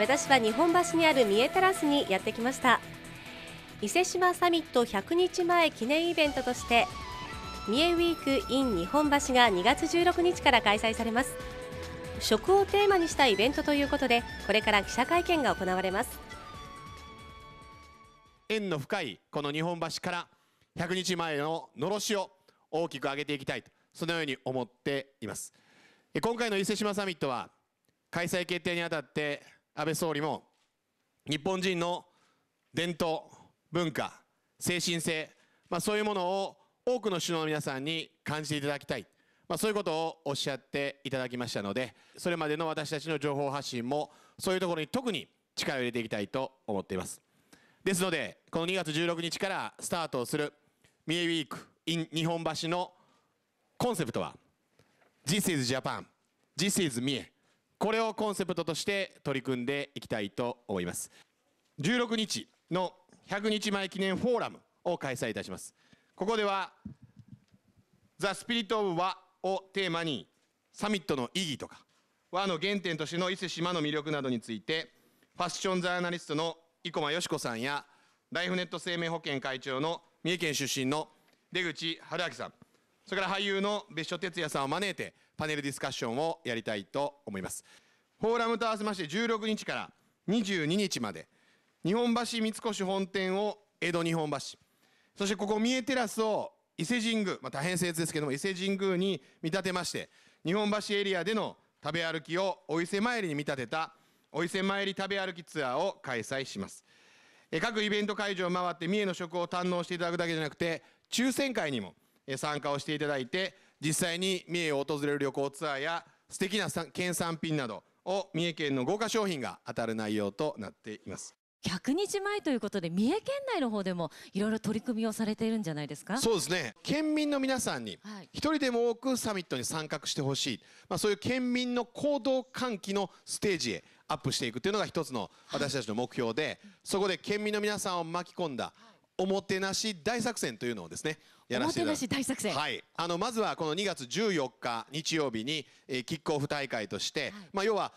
私は日本橋にある三重テラスにやってきました伊勢志摩サミット100日前記念イベントとして三重ウィーク in 日本橋が2月16日から開催されます食をテーマにしたイベントということでこれから記者会見が行われます縁の深いこの日本橋から100日前ののろしを大きく上げていきたいとそのように思っています今回の伊勢志摩サミットは開催決定にあたって安倍総理も日本人の伝統文化精神性、まあ、そういうものを多くの首脳の皆さんに感じていただきたい、まあ、そういうことをおっしゃっていただきましたのでそれまでの私たちの情報発信もそういうところに特に力を入れていきたいと思っていますですのでこの2月16日からスタートをする三重ウィーク in 日本橋のコンセプトは This is Japan This is 三重これをコンセプトとして取り組んでいきたいと思います16日の100日前記念フォーラムを開催いたしますここでは「ザ・スピリット・オブ・和」をテーマにサミットの意義とか和の原点としての伊勢志摩の魅力などについてファッションジャーナリストの生駒よし子さんやライフネット生命保険会長の三重県出身の出口春明さんそれから俳優の別所哲也さんを招いてパネルディスカッションをやりたいと思いますフォーラムと合わせまして16日から22日まで日本橋三越本店を江戸日本橋そしてここ三重テラスを伊勢神宮、まあ、大変精ですけども伊勢神宮に見立てまして日本橋エリアでの食べ歩きをお伊勢参りに見立てたお伊勢参り食べ歩きツアーを開催します各イベント会場を回って三重の食を堪能していただくだけじゃなくて抽選会にも参加をしていただいて実際に三重を訪れる旅行ツアーや素敵な県産品などを三重県の豪華商品が当たる内容となっています100日前ということで三重県内の方でもいろいろ取り組みをされているんじゃないですかそうですね県民の皆さんに一人でも多くサミットに参画してほしい、まあ、そういう県民の行動喚起のステージへアップしていくというのが一つの私たちの目標で、はい、そこで県民の皆さんを巻き込んだ、はいおもてなし大作戦というのをですねやらせていただきますはい、あのまずはこの2月14日日曜日に、えー、キックオフ大会として、はい、まあ、要は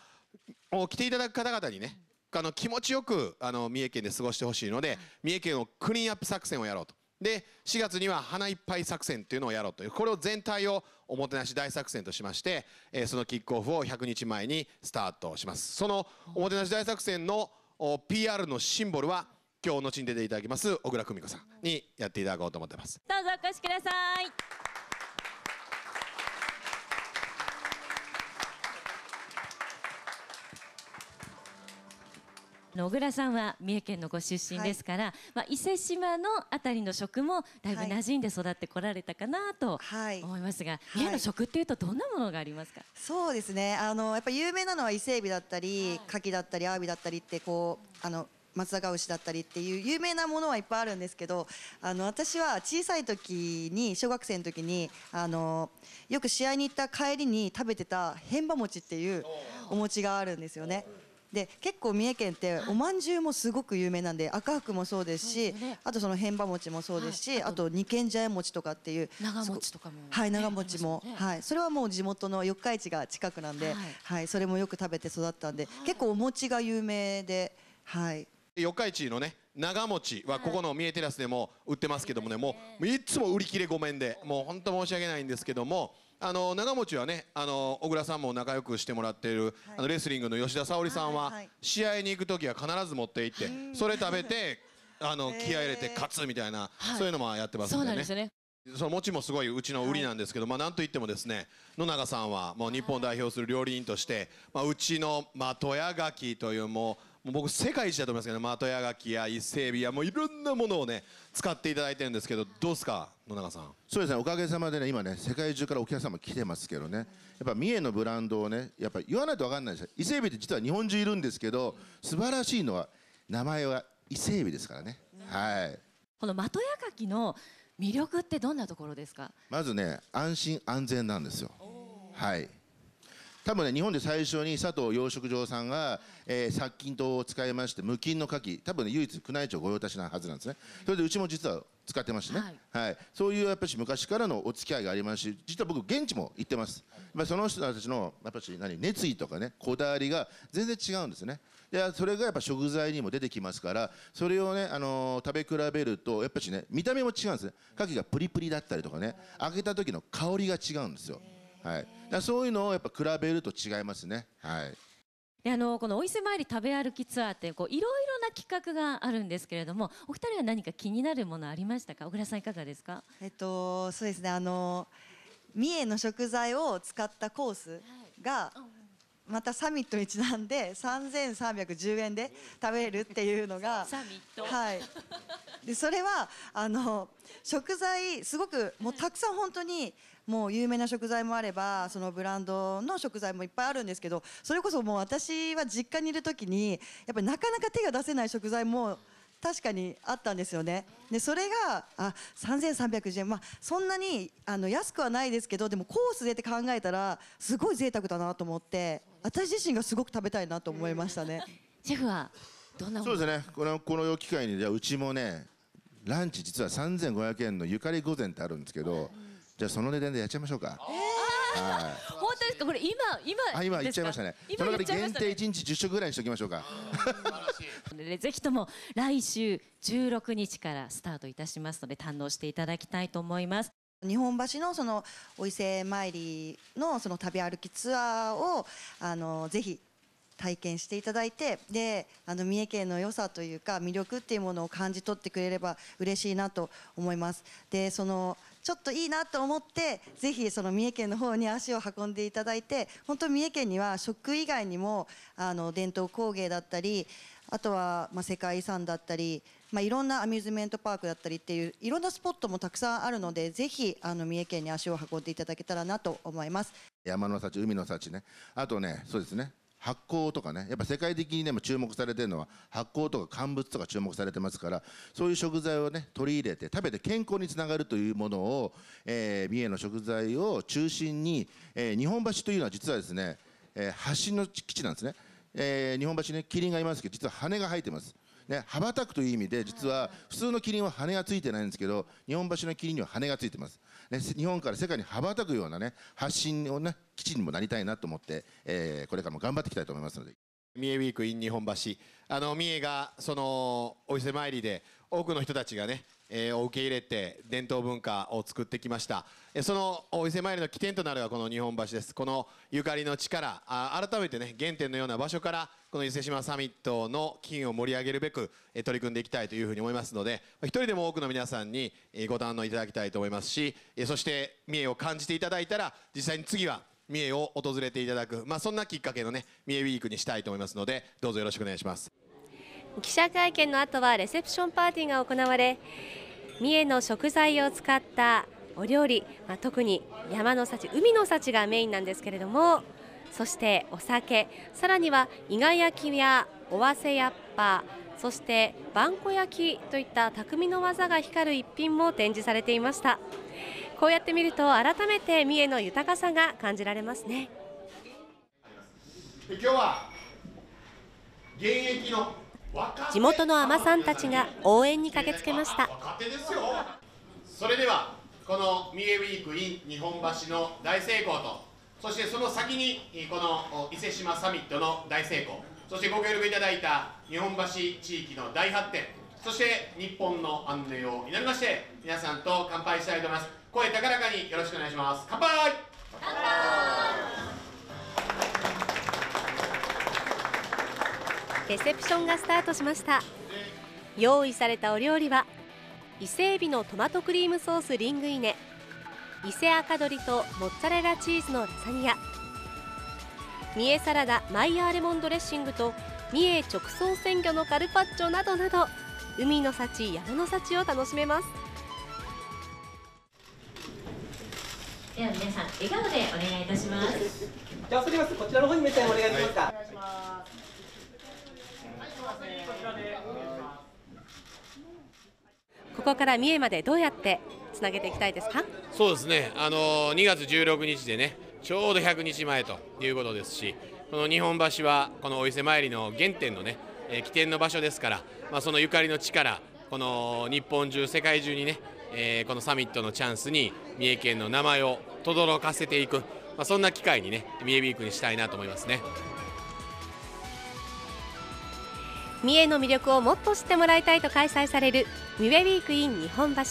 お来ていただく方々にね、あの気持ちよくあの三重県で過ごしてほしいので、はい、三重県をクリーンアップ作戦をやろうと。で4月には花いっぱい作戦というのをやろうというこれを全体をおもてなし大作戦としまして、えー、そのキックオフを100日前にスタートしますそのおもてなし大作戦のお PR のシンボルは今日後に出ていただきます小倉久美子さんにやっていただこうと思ってますどうぞお越しください小倉さんは三重県のご出身ですから、はい、まあ、伊勢志摩の辺りの食もだいぶ馴染んで育ってこられたかなと思いますが、はい、三重の食っていうとどんなものがありますか、そうですねあのやっぱ有名なのは伊勢海老だったり、牡蠣だったりアワビだったりってこうあの松阪牛だったりっていう有名なものはいっぱいあるんですけどあの私は小さい時に小学生の時にあのよく試合に行った帰りに食べてた変馬餅っていうお餅があるんですよね。で結構三重県っておまんじゅうもすごく有名なんで赤福もそうですしあとその変馬餅もそうですしあと二軒茶屋餅とかっていう長餅とかもはい長餅もはいそれはもう地元の四日市が近くなんではいそれもよく食べて育ったんで結構お餅が有名ではい。四日市のね長持はここの三重テラスでも売ってますけどもねもういつも売り切れごめんでもう本当申し訳ないんですけどもあの長持はねあの小倉さんも仲良くしてもらっている、あのレスリングの吉田沙保里さんは試合に行く時は必ず持って行ってそれ食べてあの気合入れて勝つみたいな、そういうのもやってますんでね。その餅もすごいうちの売りなんですけど、まあ、なんといってもですね野永さんはもう日本を代表する料理人として、まあ、うちの的屋柿というもうもう僕世界一だと思いますけど、的やがきや伊勢海老やもういろんなものをね使っていただいてるんですけどどうですか野中さんそうですねおかげさまでね今ね世界中からお客様来てますけどねやっぱ三重のブランドをねやっぱ言わないと分かんないでしす伊勢海老って実は日本中いるんですけど素晴らしいのは名前は伊勢海老ですからね、はいこの的やがきの魅力ってどんなところですかまずね安心安全なんですよはい多分ね日本で最初に佐藤養殖場さんが、えー、殺菌灯を使いまして無菌の牡蠣多分ね唯一宮内庁御用達なはずなんですねそれでうちも実は使ってましてね、はい、はい、そういうやっぱし昔からのお付き合いがありますし実は僕現地も行ってます、まあ、その人たちのやっぱし何熱意とかねこだわりが全然違うんですねいやそれがやっぱ食材にも出てきますからそれをね、あのー、食べ比べるとやっぱしね見た目も違うんですね牡蠣がプリプリだったりとかね揚げた時の香りが違うんですよはい、だそういうのをやっぱ比べると違いますね。はいであのこのお伊勢参り食べ歩きツアーってこういろいろな企画があるんですけれどもお二人は何か気になるものありましたか小倉さんいかがですかえっとそうですねあの三重の食材を使ったコースが、またサミットにちなんで3310円で食べるっていうのが サミット、はい、でそれはあの食材すごくもうたくさん本当に、もう有名な食材もあればそのブランドの食材もいっぱいあるんですけどそれこそもう私は実家にいる時にやっぱりなかなか手が出せない食材も確かにあったんですよね。でそれがあ3310円まあそんなにあの安くはないですけどでもコースでって考えたらすごい贅沢だなと思って私自身がすごく食べたいなと思いましたね。シェフはどんなそうですねこのこの機会にじゃうちもねランチ実は3500円のゆかり御膳ってあるんですけど。じゃあその値段でやっちゃいましょうか。はい。本当ですかこれ今今あ今言っちゃいましたね。その中で限定一日十食ぐらいにしておきましょうか。ぜひとも来週16日からスタートいたしますので堪能していただきたいと思います。日本橋のそのお伊勢参りのその旅歩きツアーをあのぜひ体験していただいてであの三重県の良さというか魅力っていうものを感じ取ってくれれば嬉しいなと思います。でそのちょっといいなと思ってぜひその三重県の方に足を運んでいただいて本当三重県には食以外にもあの伝統工芸だったりあとはま世界遺産だったり、まあ、いろんなアミューズメントパークだったりっていういろんなスポットもたくさんあるのでぜひあの三重県に足を運んでいただけたらなと思います山の幸海の幸ねあとねそうですね発酵とかねやっぱ世界的にでも注目されてるのは発酵とか乾物とか注目されてますからそういう食材をね取り入れて食べて健康につながるというものを、えー、三重の食材を中心に、えー、日本橋というのは実はですね、えー、橋の基地なんですね、え日本橋ねキリンがいますけど実は羽が生えてます。ね、羽ばたくという意味で実は普通のキリンは羽がついてないんですけど日本橋のキリンには羽がついてますね、日本から世界に羽ばたくような、ね、発信を、ね、基地にもなりたいなと思って、えー、これからも頑張っていきたいと思いますので。三重ウィーク in 日本橋あの三重がそのお伊勢参りで多くの人たちがねえー、を受け入れて伝統文化を作ってきました、えそのお伊勢参りの起点となるのこの日本橋ですこのゆかりの力あ改めてね原点のような場所からこの伊勢志摩サミットの金を盛り上げるべく、えー、取り組んでいきたいというふうに思いますので一人でも多くの皆さんに、えご堪能いただきたいと思いますし、えー、そして三重を感じていただいたら実際に次は三重を訪れていただく、まあ、そんなきっかけのね三重ウィークにしたいと思いますのでどうぞよろしくお願いします。記者会見の後はレセプションパーティーが行われ三重の食材を使ったお料理、まあ、特に山の幸海の幸がメインなんですけれどもそしてお酒さらには伊賀焼きや尾鷲やっぱそして萬古焼きといった匠の技が光る一品も展示されていましたこうやって見ると改めて三重の豊かさが感じられますね今日は現役の地元の海女さんたちが応援に駆けつけましたそれではこの三重ウィーク in 日本橋の大成功とそしてその先にこの伊勢志摩サミットの大成功そしてご協力いただいた日本橋地域の大発展そして日本の安寧を祈りまして皆さんと乾杯したいと思います声高らかによろしくお願いします乾杯レセプションがスタートしました用意されたお料理は伊勢海老のトマトクリームソースリングイネ伊勢赤鶏とモッツァレラチーズのラザニア三重サラダマイヤーレモンドレッシングと三重直送鮮魚のカルパッチョなどなど海の幸山の幸を楽しめますでは皆さん笑顔でお願いいたしますじゃあそれますこちらの方に目線お願いしますか、はいしますここから三重までどうやってつなげていきたいですかそうですね、あの2月16日でね、ちょうど100日前ということですし、この日本橋はこのお伊勢参りの原点のね、えー、起点の場所ですから、まあ、そのゆかりの地から、この日本中、世界中にね、えー、このサミットのチャンスに三重県の名前を轟かせていく、まあ、そんな機会にね、三重ウィークにしたいなと思いますね。三重の魅力をもっと知ってもらいたいと開催される三重ウィークイン日本橋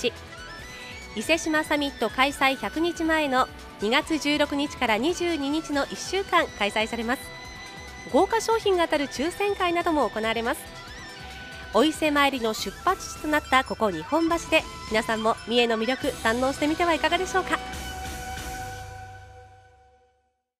伊勢志摩サミット開催100日前の2月16日から22日の1週間開催されます豪華商品が当たる抽選会なども行われますお伊勢参りの出発地となったここ日本橋で皆さんも三重の魅力堪能してみてはいかがでしょうか